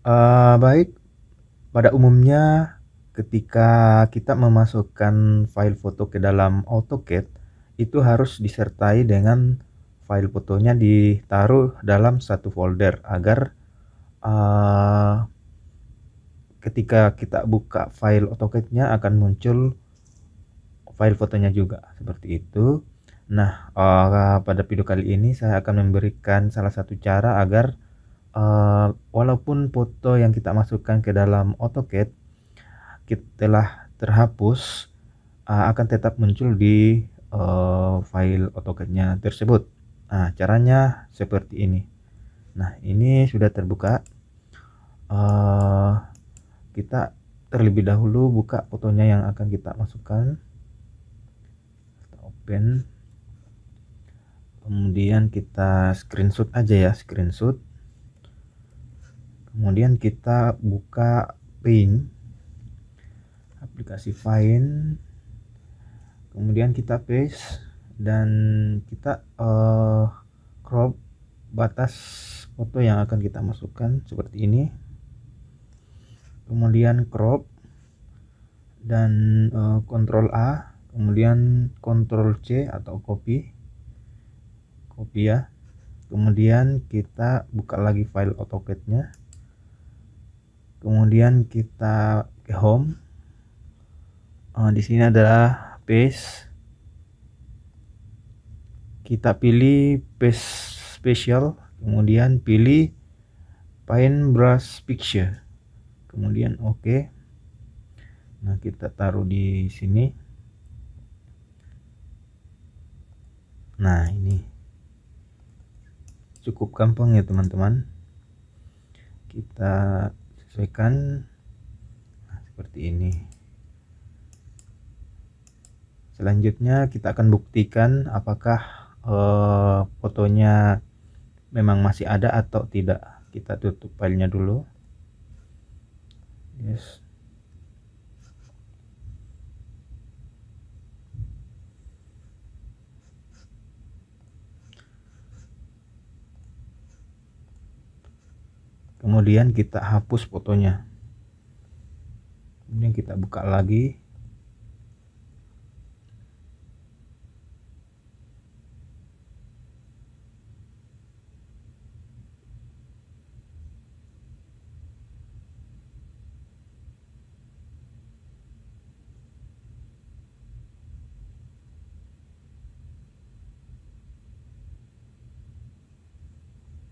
Uh, baik. Pada umumnya ketika kita memasukkan file foto ke dalam AutoCAD, itu harus disertai dengan file fotonya ditaruh dalam satu folder agar, uh, ketika kita buka file AutoCAD-nya akan muncul file fotonya juga, seperti itu. Nah, uh, pada video kali ini saya akan memberikan salah satu cara agar Eh, walaupun foto yang kita masukkan ke dalam AutoCAD kita telah terhapus uh, akan tetap muncul di uh, file AutoCAD-nya tersebut. Nah, caranya seperti ini. Nah, ini sudah terbuka. Uh, kita terlebih dahulu buka fotonya yang akan kita masukkan. Kita open. Kemudian kita screenshot aja ya, screenshot kemudian kita buka Paint aplikasi Paint kemudian kita paste dan kita uh, crop batas foto yang akan kita masukkan seperti ini kemudian crop dan uh, eh, Ctrl A kemudian Ctrl C atau copy copy ya kemudian kita buka lagi file AutoCAD nya kemudian kita ke home uh, di sini adalah paste kita pilih paste special kemudian pilih paint brush picture kemudian oke okay. nah kita taruh di sini nah ini cukup gampang ya teman-teman kita sesuaikan nah, seperti ini selanjutnya kita akan buktikan apakah eh, fotonya memang masih ada atau tidak kita tutup filenya dulu yes kemudian kita hapus fotonya kemudian kita buka lagi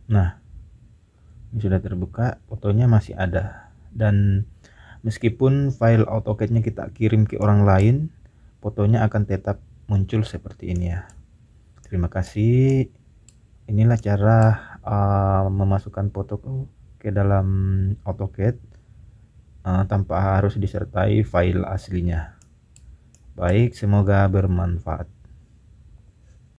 Nah, ini sudah terbuka fotonya masih ada dan meskipun file AutoCAD-nya kita kirim ke orang lain fotonya akan tetap muncul seperti ini ya terima kasih inilah cara uh, memasukkan foto ke dalam AutoCAD uh, tanpa harus disertai file aslinya baik semoga bermanfaat